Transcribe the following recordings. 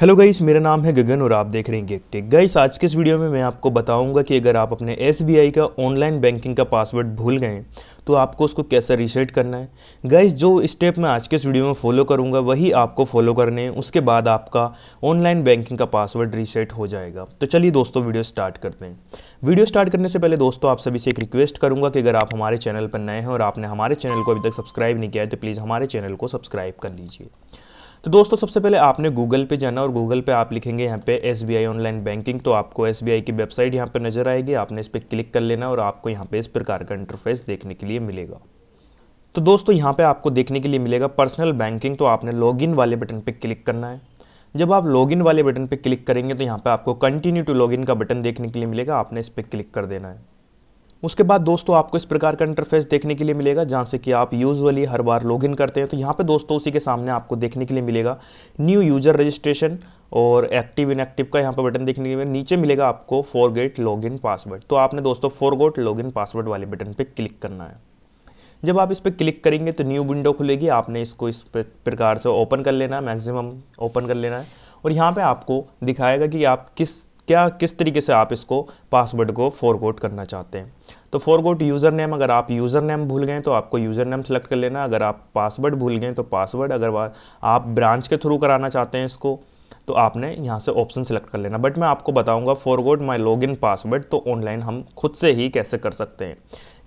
hello guys मेरा नाम है गगन और आप देख रहे हैं गेक टेक गाइस आज के इस वीडियो में मैं आपको बताऊंगा कि अगर आप अपने एस का ऑनलाइन बैंकिंग का पासवर्ड भूल गए तो आपको उसको कैसे रीसेट करना है गाइस जो स्टेप मैं आज के इस वीडियो में फॉलो करूंगा वही आपको फॉलो करने हैं उसके बाद आपका ऑनलाइन बैंकिंग का पासवर्ड रीसेट हो जाएगा तो चलिए दोस्तों वीडियो स्टार्ट करते हैं वीडियो स्टार्ट करने से पहले दोस्तों आप सभी से एक रिक्वेस्ट करूँगा कि अगर आप हमारे चैनल पर नए हैं और आपने हमारे चैनल को अभी तक सब्सक्राइब नहीं किया है तो प्लीज़ हमारे चैनल को सब्सक्राइब कर लीजिए तो दोस्तों सबसे पहले आपने गूगल पे जाना और गूगल पे आप लिखेंगे यहाँ पे S B I online banking तो आपको एस बी आई की वेबसाइट यहाँ पर नज़र आएगी आपने इस पर क्लिक कर लेना और आपको यहाँ पे इस प्रकार का इंटरफेस देखने के लिए मिलेगा तो दोस्तों यहाँ पे आपको देखने के लिए मिलेगा पर्सनल बैंकिंग तो आपने लॉगिन वाले बटन पर क्लिक करना है जब आप लॉगिन वाले बटन पर क्लिक करेंगे तो यहाँ पर आपको कंटिन्यू टू लॉगिन का बटन देखने के लिए मिलेगा आपने इस पर क्लिक कर देना है उसके बाद दोस्तों आपको इस प्रकार का इंटरफेस देखने के लिए मिलेगा जहाँ से कि आप यूजुअली हर बार लॉगिन करते हैं तो यहाँ पे दोस्तों उसी के सामने आपको देखने के लिए मिलेगा न्यू यूजर रजिस्ट्रेशन और एक्टिव इनएक्टिव का यहाँ पर बटन देखने के लिए नीचे मिलेगा आपको लॉग इन पासवर्ड तो आपने दोस्तों लॉग इन पासवर्ड वाले बटन पर क्लिक करना है जब आप इस पर क्लिक करेंगे तो न्यू विंडो खुलेगी आपने इसको इस प्रकार से ओपन कर लेना है मैक्सिमम ओपन कर लेना है और यहाँ पे आपको दिखाएगा कि आप किस क्या किस तरीके से आप इसको पासवर्ड को फॉरगोट करना चाहते हैं तो फॉरगोट यूज़र नेम अगर आप यूज़र नेम भूल गए तो आपको यूज़र नेम सेलेक्ट कर लेना अगर आप पासवर्ड भूल गए तो पासवर्ड अगर आप ब्रांच के थ्रू कराना चाहते हैं इसको तो आपने यहाँ से ऑप्शन सेलेक्ट कर लेना बट मैं आपको बताऊँगा forgot my log in password तो ऑनलाइन हम खुद से ही कैसे कर सकते हैं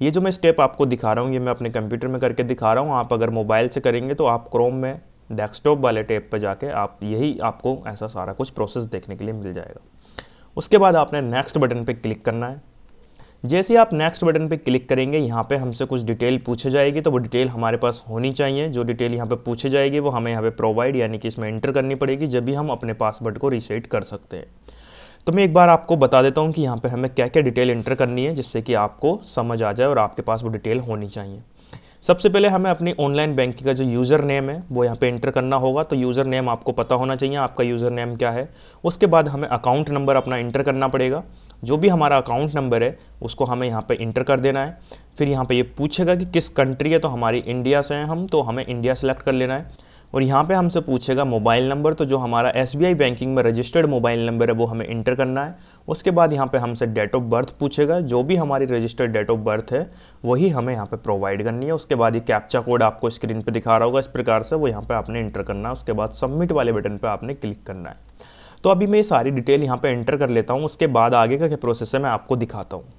ये जो मैं स्टेप आपको दिखा रहा हूँ ये मैं अपने कंप्यूटर में करके दिखा रहा हूँ आप अगर मोबाइल से करेंगे तो आप क्रोम में डेस्कटॉप वाले टेप पर जाके आप यही आपको ऐसा सारा कुछ प्रोसेस देखने के लिए मिल जाएगा उसके बाद आपने नेक्स्ट बटन पर क्लिक करना है जैसे आप नेक्स्ट बटन पे क्लिक करेंगे यहाँ पे हमसे कुछ डिटेल पूछी जाएगी तो वो डिटेल हमारे पास होनी चाहिए जो डिटेल यहाँ पे पूछी जाएगी वो हमें यहाँ पे प्रोवाइड यानी कि इसमें एंटर करनी पड़ेगी जब भी हम अपने पासवर्ड को रीसेट कर सकते हैं तो मैं एक बार आपको बता देता हूँ कि यहाँ पर हमें क्या क्या डिटेल एंटर करनी है जिससे कि आपको समझ आ जाए और आपके पास वो डिटेल होनी चाहिए सबसे पहले हमें अपनी ऑनलाइन बैंकिंग का जो यूज़र नेम है वो यहाँ पे एंटर करना होगा तो यूज़र नेम आपको पता होना चाहिए आपका यूज़र नेम क्या है उसके बाद हमें अकाउंट नंबर अपना इंटर करना पड़ेगा जो भी हमारा अकाउंट नंबर है उसको हमें यहाँ पे इंटर कर देना है फिर यहाँ पे ये यह पूछेगा कि किस कंट्री है तो हमारी इंडिया से हैं हम तो हमें इंडिया सेलेक्ट कर लेना है और यहाँ पे हमसे पूछेगा मोबाइल नंबर तो जो हमारा एस बैंकिंग में रजिस्टर्ड मोबाइल नंबर है वो हमें इंटर करना है उसके बाद यहाँ पे हमसे डेट ऑफ बर्थ पूछेगा जो भी हमारी रजिस्टर्ड डेट ऑफ बर्थ है वही हमें यहाँ पे प्रोवाइड करनी है उसके बाद ये कैप्चा कोड आपको स्क्रीन पे दिखा रहा होगा इस प्रकार से वो यहाँ पर आपने इंटर करना है उसके बाद सबमिट वाले बटन पर आपने क्लिक करना है तो अभी मैं ये सारी डिटेल यहाँ पर एंटर कर लेता हूँ उसके बाद आगे का क्या प्रोसेस है मैं आपको दिखाता हूँ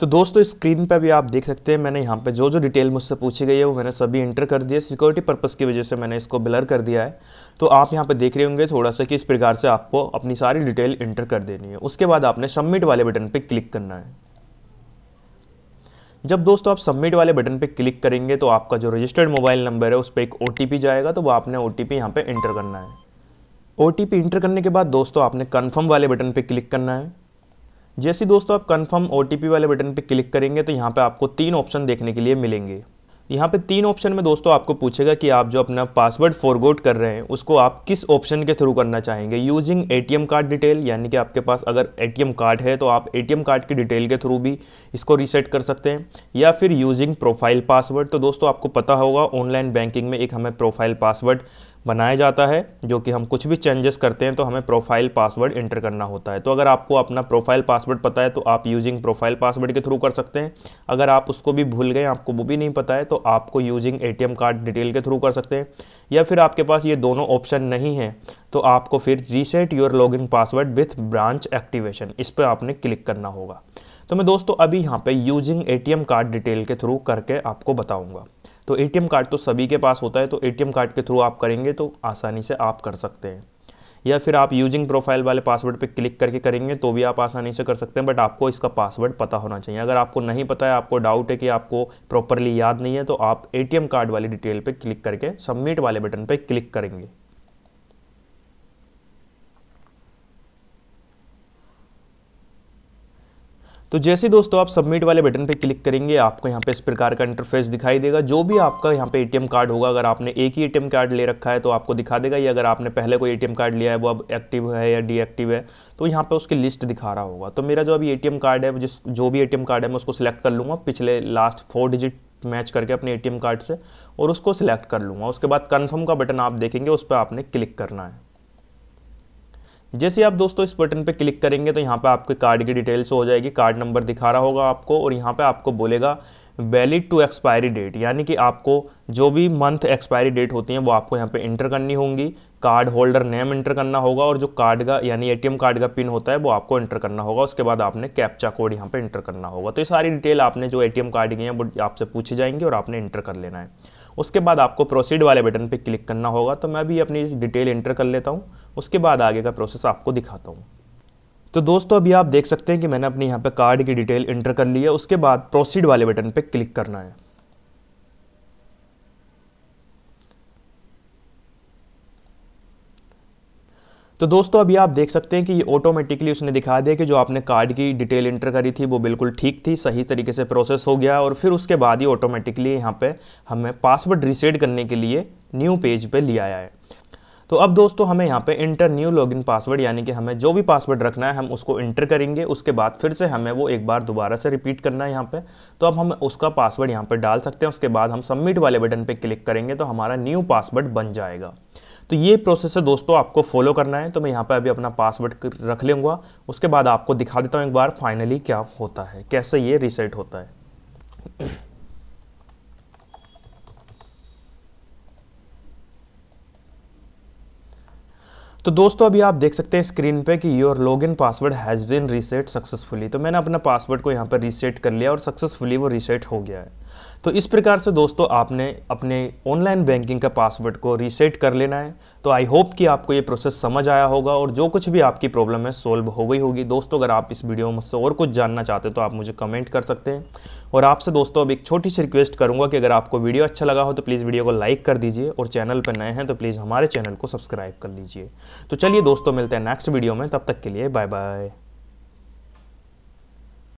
तो दोस्तों स्क्रीन पर भी आप देख सकते हैं मैंने यहाँ पे जो जो डिटेल मुझसे पूछी गई है वो मैंने सभी इंटर कर दिए सिक्योरिटी पर्पज़ की वजह से मैंने इसको ब्लर कर दिया है तो आप यहाँ पे देख रहे होंगे थोड़ा सा कि इस प्रकार से आपको अपनी सारी डिटेल इंटर कर देनी है उसके बाद आपने सबमिट वाले बटन पर क्लिक करना है जब दोस्तों आप सबमिट वाले बटन पर क्लिक करेंगे तो आपका जो रजिस्टर्ड मोबाइल नंबर है उस पर एक ओ जाएगा तो वो आपने ओ टी पी यहाँ पर इंटर करना है ओ इंटर करने के बाद दोस्तों आपने कन्फर्म वाले बटन पर क्लिक करना है जैसे दोस्तों आप कन्फर्म ओ वाले बटन पर क्लिक करेंगे तो यहाँ पर आपको तीन ऑप्शन देखने के लिए मिलेंगे यहाँ पे तीन ऑप्शन में दोस्तों आपको पूछेगा कि आप जो अपना पासवर्ड फॉरगोट कर रहे हैं उसको आप किस ऑप्शन के थ्रू करना चाहेंगे यूजिंग एटीएम कार्ड डिटेल यानी कि आपके पास अगर एटीएम कार्ड है तो आप एटीएम कार्ड की डिटेल के थ्रू भी इसको रीसेट कर सकते हैं या फिर यूजिंग प्रोफाइल पासवर्ड तो दोस्तों आपको पता होगा ऑनलाइन बैंकिंग में एक हमें प्रोफाइल पासवर्ड बनाया जाता है जो कि हम कुछ भी चेंजेस करते हैं तो हमें प्रोफाइल पासवर्ड इंटर करना होता है तो अगर आपको अपना प्रोफाइल पासवर्ड पता है तो आप यूजिंग प्रोफाइल पासवर्ड के थ्रू कर सकते हैं अगर आप उसको भी भूल गए आपको वो भी नहीं पता है तो आपको यूजिंग ए कार्ड डिटेल के थ्रू कर सकते हैं या फिर आपके पास ये दोनों ऑप्शन नहीं है तो आपको फिर reset your login password with branch activation इस पर आपने क्लिक करना होगा तो मैं दोस्तों अभी यहाँ पे यूजिंग एटीएम कार्ड डिटेल के थ्रू करके आपको बताऊँगा तो ए कार्ड तो सभी के पास होता है तो ए कार्ड के थ्रू आप करेंगे तो आसानी से आप कर सकते हैं या फिर आप यूजिंग प्रोफाइल वाले पासवर्ड पे क्लिक करके करेंगे तो भी आप आसानी से कर सकते हैं बट आपको इसका पासवर्ड पता होना चाहिए अगर आपको नहीं पता है आपको डाउट है कि आपको प्रॉपरली याद नहीं है तो आप एटीएम कार्ड वाली डिटेल पे क्लिक करके सबमिट वाले बटन पे क्लिक करेंगे तो जैसे दोस्तों आप सबमिट वाले बटन पे क्लिक करेंगे आपको यहाँ पे इस प्रकार का इंटरफेस दिखाई देगा जो भी आपका यहाँ पे एटीएम कार्ड होगा अगर आपने एक ही एटीएम कार्ड ले रखा है तो आपको दिखा देगा या अगर आपने पहले कोई एटीएम कार्ड लिया है वो अब एक्टिव है या डीएक्टिव है तो यहाँ पर उसकी लिस्ट दिखा रहा होगा तो मेरा जो अभी ए कार्ड है जिस जो भी ए कार्ड है मैं उसको सिलेक्ट कर लूँगा पिछले लास्ट फोर डिजिट मैच करके अपने ए कार्ड से और उसको सिलेक्ट कर लूँगा उसके बाद कन्फर्म का बटन आप देखेंगे उस पर आपने क्लिक करना है जैसे आप दोस्तों इस बटन पे क्लिक करेंगे तो यहाँ पे आपके कार्ड की डिटेल्स हो जाएगी कार्ड नंबर दिखा रहा होगा आपको और यहाँ पे आपको बोलेगा वैलिड टू एक्सपायरी डेट यानी कि आपको जो भी मंथ एक्सपायरी डेट होती है वो आपको यहाँ पे इंटर करनी होंगी कार्ड होल्डर नेम इंटर करना होगा और जो कार्ड का यानी एटीएम कार्ड का पिन होता है वो आपको इंटर करना होगा उसके बाद आपने कैप्चा कोड यहाँ पे इंटर करना होगा तो ये सारी डिटेल आपने जो एटीएम कार्ड की है वो आपसे पूछी जाएंगी और आपने इंटर कर लेना है उसके बाद आपको प्रोसीड वाले बटन पर क्लिक करना होगा तो मैं भी अपनी डिटेल एंटर कर लेता हूँ उसके बाद आगे का प्रोसेस आपको दिखाता हूँ तो दोस्तों अभी आप देख सकते हैं कि मैंने अपने यहाँ पे कार्ड की डिटेल इंटर कर ली है उसके बाद प्रोसीड वाले बटन पे क्लिक करना है तो दोस्तों अभी आप देख सकते हैं कि ये ऑटोमेटिकली उसने दिखा दिया कि जो आपने कार्ड की डिटेल इंटर करी थी वो बिल्कुल ठीक थी सही तरीके से प्रोसेस हो गया और फिर उसके बाद ही ऑटोमेटिकली यहाँ पे हमें पासवर्ड रीसेट करने के लिए न्यू पेज पे ले आया है तो अब दोस्तों हमें यहाँ पे इंटर न्यू लॉगिन पासवर्ड यानी कि हमें जो भी पासवर्ड रखना है हम उसको इंटर करेंगे उसके बाद फिर से हमें वो एक बार दोबारा से रिपीट करना है यहाँ पे तो अब हम उसका पासवर्ड यहाँ पे डाल सकते हैं उसके बाद हम सबमिट वाले बटन पे क्लिक करेंगे तो हमारा न्यू पासवर्ड बन जाएगा तो ये प्रोसेस है दोस्तों आपको फॉलो करना है तो मैं यहाँ पर अभी अपना पासवर्ड रख लूँगा उसके बाद आपको दिखा देता हूँ एक बार फाइनली क्या होता है कैसे ये रिसेट होता है तो दोस्तों अभी आप देख सकते हैं स्क्रीन पे कि your login password has been reset successfully तो मैंने अपना पासवर्ड को यहाँ पर रीसेट कर लिया और सक्सेसफुली वो रीसेट हो गया है तो इस प्रकार से दोस्तों आपने अपने ऑनलाइन बैंकिंग का पासवर्ड को रीसेट कर लेना है तो आई होप कि आपको ये प्रोसेस समझ आया होगा और जो कुछ भी आपकी प्रॉब्लम है सोल्व हो गई होगी दोस्तों अगर आप इस वीडियो में से और कुछ जानना चाहते हो तो आप मुझे कमेंट कर सकते हैं और आपसे दोस्तों अब एक छोटी सी रिक्वेस्ट करूँगा कि अगर आपको वीडियो अच्छा लगा हो तो प्लीज़ वीडियो को लाइक कर दीजिए और चैनल पर नए हैं तो प्लीज़ हमारे चैनल को सब्सक्राइब कर लीजिए तो चलिए दोस्तों मिलते हैं नेक्स्ट वीडियो में तब तक के लिए बाय बाय